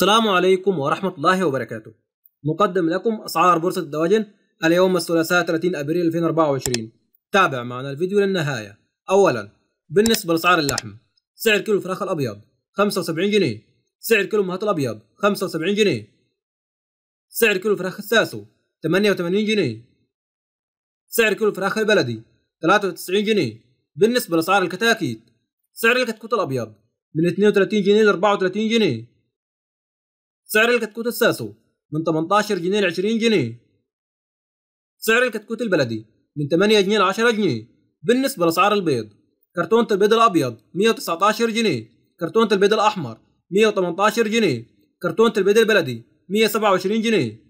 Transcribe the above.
السلام عليكم ورحمة الله وبركاته نقدم لكم أسعار بورصة الدواجن اليوم الثلاثاء 30 أبريل 2024 تابع معنا الفيديو للنهاية أولا بالنسبة لأسعار اللحم سعر كيلو الفراخ الأبيض 75 جنيه سعر كيلو مهات الأبيض 75 جنيه سعر كيلو الفراخ الساسو 88 جنيه سعر كيلو الفراخ البلدي 93 جنيه بالنسبة لأسعار الكتاكيت سعر الكتكوت الأبيض من 32 جنيه ل 34 جنيه سعر الكتكوت الساسو من 18 جنيه ل 20 جنيه سعر الكتكوت البلدي من 8 جنيه ل 10 جنيه بالنسبة لأسعار البيض كرتونة البيض الأبيض 119 جنيه كرتونة البيض الأحمر 118 جنيه كرتونة البيض البلدي 127 جنيه